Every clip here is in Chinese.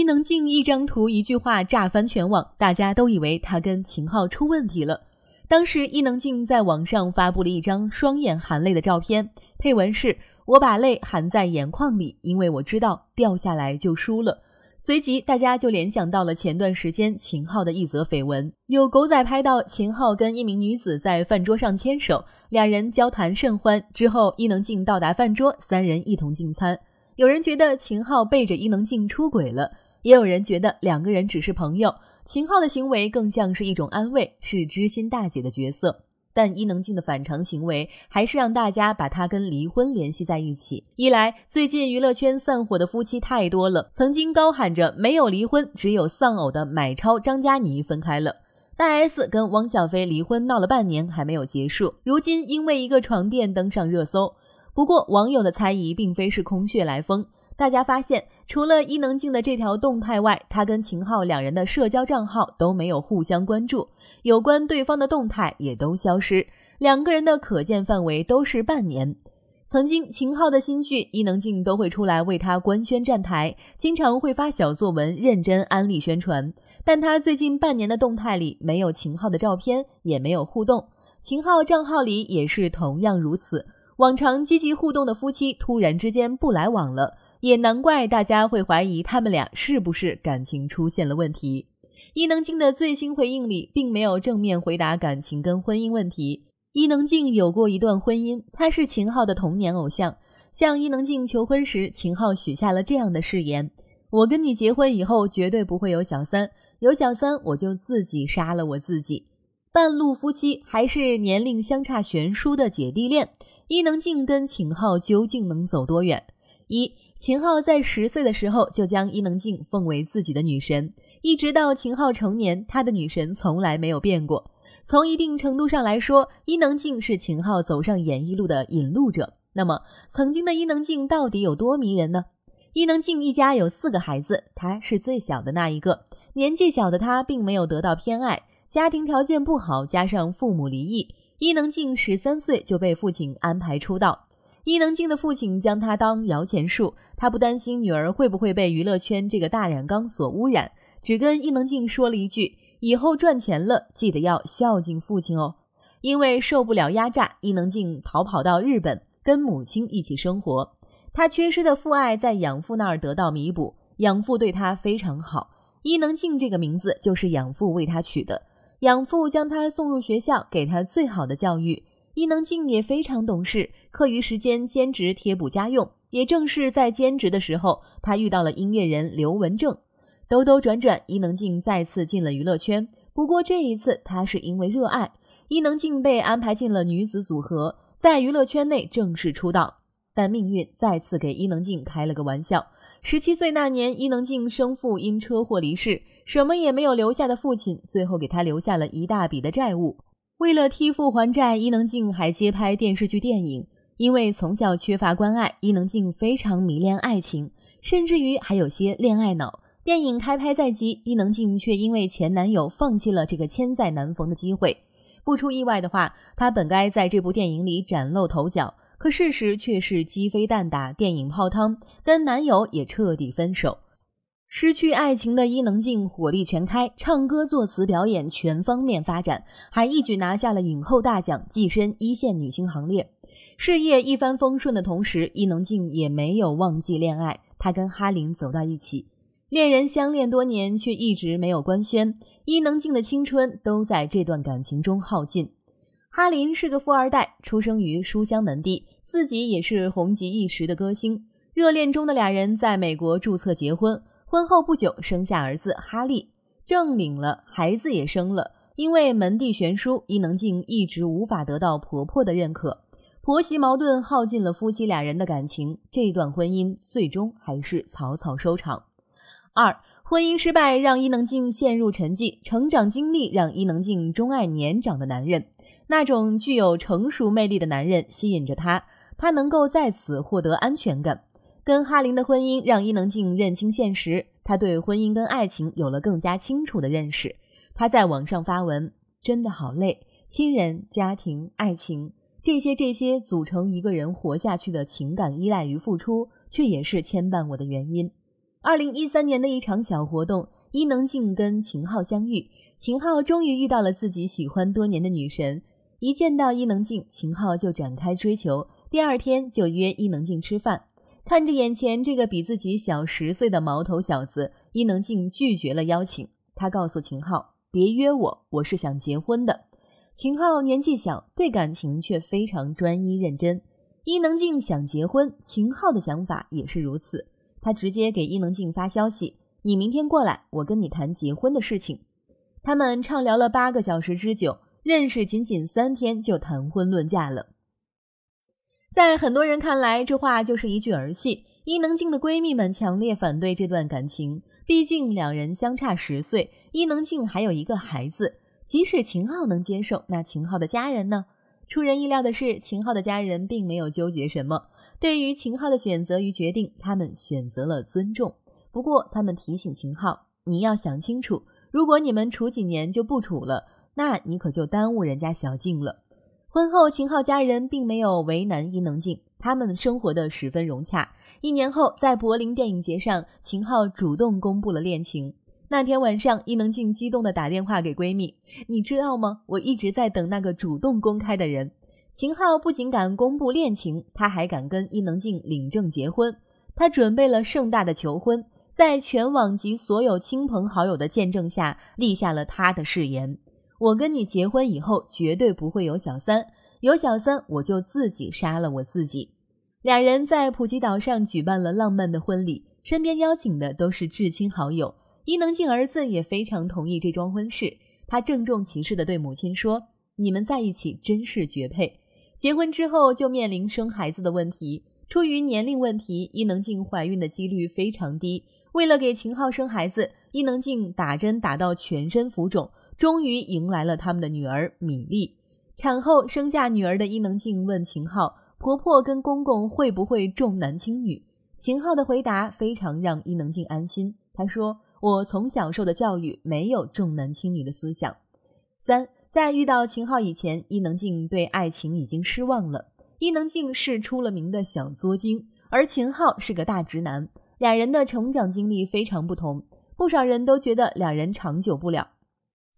伊能静一张图一句话炸翻全网，大家都以为他跟秦昊出问题了。当时伊能静在网上发布了一张双眼含泪的照片，配文是：“我把泪含在眼眶里，因为我知道掉下来就输了。”随即大家就联想到了前段时间秦昊的一则绯闻，有狗仔拍到秦昊跟一名女子在饭桌上牵手，两人交谈甚欢。之后伊能静到达饭桌，三人一同进餐。有人觉得秦昊背着伊能静出轨了。也有人觉得两个人只是朋友，秦昊的行为更像是一种安慰，是知心大姐的角色。但伊能静的反常行为还是让大家把她跟离婚联系在一起。一来，最近娱乐圈散伙的夫妻太多了，曾经高喊着没有离婚，只有丧偶的买超、张嘉倪分开了；大 S 跟汪小菲离婚闹了半年还没有结束，如今因为一个床垫登上热搜。不过，网友的猜疑并非是空穴来风。大家发现，除了伊能静的这条动态外，她跟秦昊两人的社交账号都没有互相关注，有关对方的动态也都消失，两个人的可见范围都是半年。曾经，秦昊的新剧伊能静都会出来为他官宣站台，经常会发小作文认真安利宣传，但他最近半年的动态里没有秦昊的照片，也没有互动。秦昊账号里也是同样如此，往常积极互动的夫妻突然之间不来往了。也难怪大家会怀疑他们俩是不是感情出现了问题。伊能静的最新回应里，并没有正面回答感情跟婚姻问题。伊能静有过一段婚姻，她是秦昊的童年偶像。向伊能静求婚时，秦昊许下了这样的誓言：我跟你结婚以后，绝对不会有小三，有小三我就自己杀了我自己。半路夫妻还是年龄相差悬殊的姐弟恋，伊能静跟秦昊究竟能走多远？一。秦昊在十岁的时候就将伊能静奉为自己的女神，一直到秦昊成年，他的女神从来没有变过。从一定程度上来说，伊能静是秦昊走上演艺路的引路者。那么，曾经的伊能静到底有多迷人呢？伊能静一家有四个孩子，她是最小的那一个。年纪小的她并没有得到偏爱，家庭条件不好，加上父母离异，伊能静十三岁就被父亲安排出道。伊能静的父亲将她当摇钱树，他不担心女儿会不会被娱乐圈这个大染缸所污染，只跟伊能静说了一句：“以后赚钱了，记得要孝敬父亲哦。”因为受不了压榨，伊能静逃跑到日本，跟母亲一起生活。她缺失的父爱在养父那儿得到弥补，养父对她非常好。伊能静这个名字就是养父为她取的，养父将她送入学校，给她最好的教育。伊能静也非常懂事，课余时间兼职贴补家用。也正是在兼职的时候，她遇到了音乐人刘文正。兜兜转转，伊能静再次进了娱乐圈。不过这一次，她是因为热爱。伊能静被安排进了女子组合，在娱乐圈内正式出道。但命运再次给伊能静开了个玩笑。十七岁那年，伊能静生父因车祸离世，什么也没有留下的父亲，最后给她留下了一大笔的债务。为了替父还债，伊能静还接拍电视剧、电影。因为从小缺乏关爱，伊能静非常迷恋爱情，甚至于还有些恋爱脑。电影开拍在即，伊能静却因为前男友放弃了这个千载难逢的机会。不出意外的话，她本该在这部电影里崭露头角，可事实却是鸡飞蛋打，电影泡汤，跟男友也彻底分手。失去爱情的伊能静火力全开，唱歌、作词、表演全方面发展，还一举拿下了影后大奖，跻身一线女星行列。事业一帆风顺的同时，伊能静也没有忘记恋爱，她跟哈林走到一起，恋人相恋多年却一直没有官宣。伊能静的青春都在这段感情中耗尽。哈林是个富二代，出生于书香门第，自己也是红极一时的歌星。热恋中的俩人在美国注册结婚。婚后不久，生下儿子哈利，证领了，孩子也生了。因为门第悬殊，伊能静一直无法得到婆婆的认可，婆媳矛盾耗尽了夫妻俩人的感情，这段婚姻最终还是草草收场。二，婚姻失败让伊能静陷入沉寂，成长经历让伊能静钟爱年长的男人，那种具有成熟魅力的男人吸引着她，她能够在此获得安全感。跟哈林的婚姻让伊能静认清现实，她对婚姻跟爱情有了更加清楚的认识。她在网上发文：“真的好累，亲人、家庭、爱情，这些这些组成一个人活下去的情感，依赖与付出，却也是牵绊我的原因。”二零一三年的一场小活动，伊能静跟秦昊相遇，秦昊终于遇到了自己喜欢多年的女神。一见到伊能静，秦昊就展开追求，第二天就约伊能静吃饭。看着眼前这个比自己小十岁的毛头小子，伊能静拒绝了邀请。他告诉秦昊：“别约我，我是想结婚的。”秦昊年纪小，对感情却非常专一认真。伊能静想结婚，秦昊的想法也是如此。他直接给伊能静发消息：“你明天过来，我跟你谈结婚的事情。”他们畅聊了八个小时之久，认识仅仅三天就谈婚论嫁了。在很多人看来，这话就是一句儿戏。伊能静的闺蜜们强烈反对这段感情，毕竟两人相差十岁，伊能静还有一个孩子。即使秦昊能接受，那秦昊的家人呢？出人意料的是，秦昊的家人并没有纠结什么，对于秦昊的选择与决定，他们选择了尊重。不过，他们提醒秦昊，你要想清楚，如果你们处几年就不处了，那你可就耽误人家小静了。婚后，秦昊家人并没有为难伊能静，他们生活的十分融洽。一年后，在柏林电影节上，秦昊主动公布了恋情。那天晚上，伊能静激动地打电话给闺蜜：“你知道吗？我一直在等那个主动公开的人。”秦昊不仅敢公布恋情，他还敢跟伊能静领证结婚。他准备了盛大的求婚，在全网及所有亲朋好友的见证下，立下了他的誓言。我跟你结婚以后绝对不会有小三，有小三我就自己杀了我自己。两人在普吉岛上举办了浪漫的婚礼，身边邀请的都是至亲好友。伊能静儿子也非常同意这桩婚事，他郑重其事的对母亲说：“你们在一起真是绝配。”结婚之后就面临生孩子的问题，出于年龄问题，伊能静怀孕的几率非常低。为了给秦昊生孩子，伊能静打针打到全身浮肿。终于迎来了他们的女儿米粒。产后生下女儿的伊能静问秦昊：“婆婆跟公公会不会重男轻女？”秦昊的回答非常让伊能静安心。他说：“我从小受的教育没有重男轻女的思想。”三，在遇到秦昊以前，伊能静对爱情已经失望了。伊能静是出了名的小作精，而秦昊是个大直男，俩人的成长经历非常不同，不少人都觉得两人长久不了。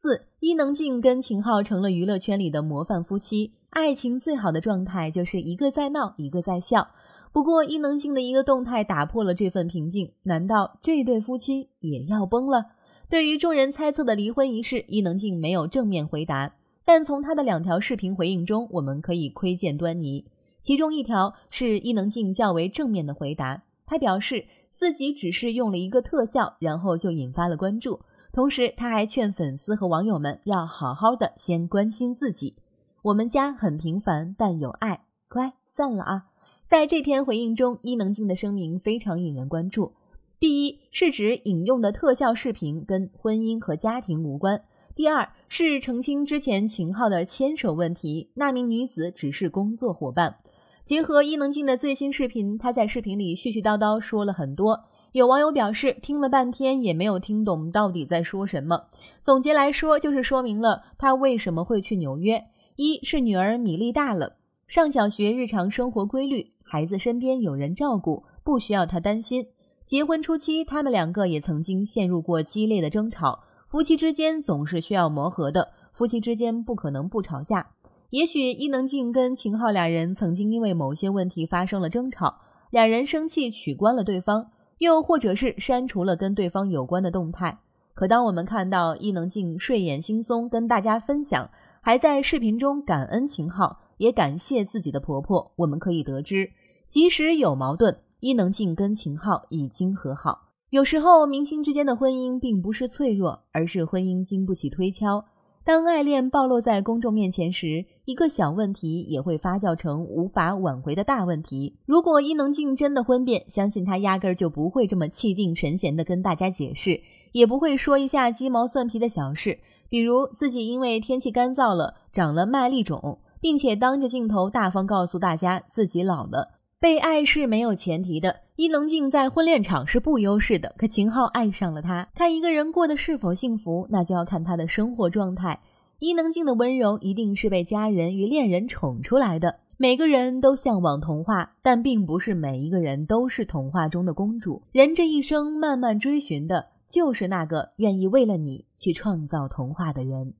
四伊能静跟秦昊成了娱乐圈里的模范夫妻，爱情最好的状态就是一个在闹，一个在笑。不过伊能静的一个动态打破了这份平静，难道这对夫妻也要崩了？对于众人猜测的离婚一事，伊能静没有正面回答，但从她的两条视频回应中，我们可以窥见端倪。其中一条是伊能静较为正面的回答，她表示自己只是用了一个特效，然后就引发了关注。同时，他还劝粉丝和网友们要好好的先关心自己。我们家很平凡，但有爱。乖，散了啊！在这篇回应中，伊能静的声明非常引人关注。第一是指引用的特效视频跟婚姻和家庭无关；第二是澄清之前秦昊的牵手问题，那名女子只是工作伙伴。结合伊能静的最新视频，她在视频里絮絮叨叨说了很多。有网友表示，听了半天也没有听懂到底在说什么。总结来说，就是说明了他为什么会去纽约。一是女儿米粒大了，上小学，日常生活规律，孩子身边有人照顾，不需要他担心。结婚初期，他们两个也曾经陷入过激烈的争吵，夫妻之间总是需要磨合的，夫妻之间不可能不吵架。也许伊能静跟秦昊俩人曾经因为某些问题发生了争吵，俩人生气取关了对方。又或者是删除了跟对方有关的动态，可当我们看到伊能静睡眼惺忪跟大家分享，还在视频中感恩秦昊，也感谢自己的婆婆，我们可以得知，即使有矛盾，伊能静跟秦昊已经和好。有时候，明星之间的婚姻并不是脆弱，而是婚姻经不起推敲。当爱恋暴露在公众面前时，一个小问题也会发酵成无法挽回的大问题。如果伊能静真的婚变，相信她压根儿就不会这么气定神闲地跟大家解释，也不会说一下鸡毛蒜皮的小事，比如自己因为天气干燥了长了麦粒肿，并且当着镜头大方告诉大家自己老了。被爱是没有前提的。伊能静在婚恋场是不优势的，可秦昊爱上了她。看一个人过得是否幸福，那就要看他的生活状态。伊能静的温柔一定是被家人与恋人宠出来的。每个人都向往童话，但并不是每一个人都是童话中的公主。人这一生慢慢追寻的，就是那个愿意为了你去创造童话的人。